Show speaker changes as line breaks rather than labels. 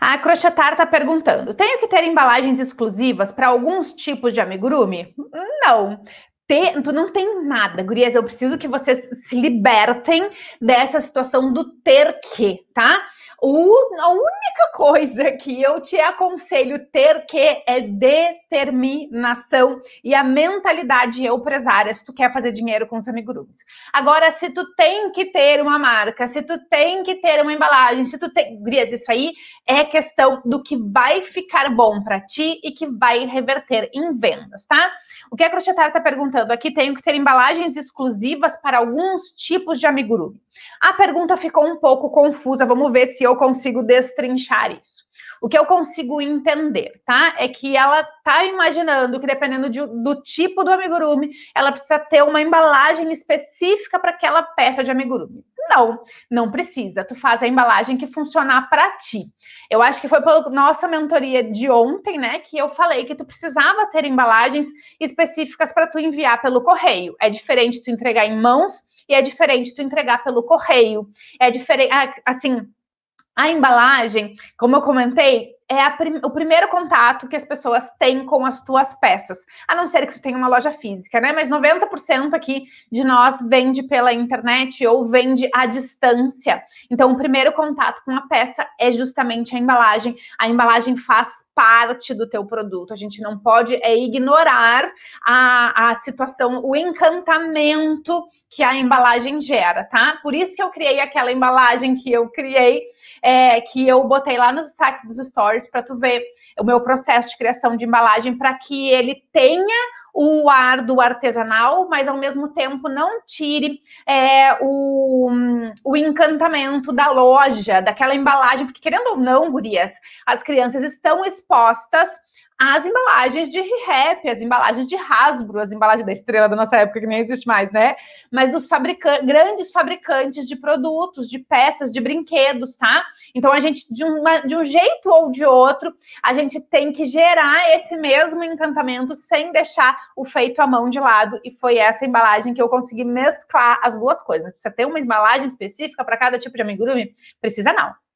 A Crochetar está perguntando: tenho que ter embalagens exclusivas para alguns tipos de amigurumi? Não ter, tu não tem nada, gurias. Eu preciso que vocês se libertem dessa situação do ter que, tá? O, a única coisa que eu te aconselho ter que é determinação e a mentalidade empresária se tu quer fazer dinheiro com os amigurumis. Agora, se tu tem que ter uma marca, se tu tem que ter uma embalagem, se tu tem. Gurias, isso aí é questão do que vai ficar bom para ti e que vai reverter em vendas, tá? O que a Crochetar tá perguntando? perguntando aqui: tenho que ter embalagens exclusivas para alguns tipos de amigurumi? A pergunta ficou um pouco confusa, vamos ver se eu consigo destrinchar isso. O que eu consigo entender, tá? É que ela tá imaginando que dependendo de, do tipo do amigurumi, ela precisa ter uma embalagem específica para aquela peça de amigurumi. Não, não precisa. Tu faz a embalagem que funcionar para ti. Eu acho que foi pela nossa mentoria de ontem, né, que eu falei que tu precisava ter embalagens específicas para tu enviar pelo correio. É diferente tu entregar em mãos e é diferente tu entregar pelo correio. É diferente, assim, a embalagem, como eu comentei, é prim o primeiro contato que as pessoas têm com as tuas peças. A não ser que tu tenha uma loja física, né? Mas 90% aqui de nós vende pela internet ou vende à distância. Então, o primeiro contato com a peça é justamente a embalagem. A embalagem faz parte do teu produto. A gente não pode é, ignorar a, a situação, o encantamento que a embalagem gera, tá? Por isso que eu criei aquela embalagem que eu criei, é, que eu botei lá no destaque dos stories para tu ver o meu processo de criação de embalagem para que ele tenha o ar do artesanal, mas ao mesmo tempo não tire é, o, o encantamento da loja, daquela embalagem, porque querendo ou não, gurias, as crianças estão expostas as embalagens de rap, as embalagens de Hasbro, as embalagens da estrela da nossa época, que nem existe mais, né? Mas dos fabricantes, grandes fabricantes de produtos, de peças, de brinquedos, tá? Então a gente, de, uma, de um jeito ou de outro, a gente tem que gerar esse mesmo encantamento sem deixar o feito à mão de lado. E foi essa embalagem que eu consegui mesclar as duas coisas. Precisa ter uma embalagem específica para cada tipo de amigurumi? Precisa não.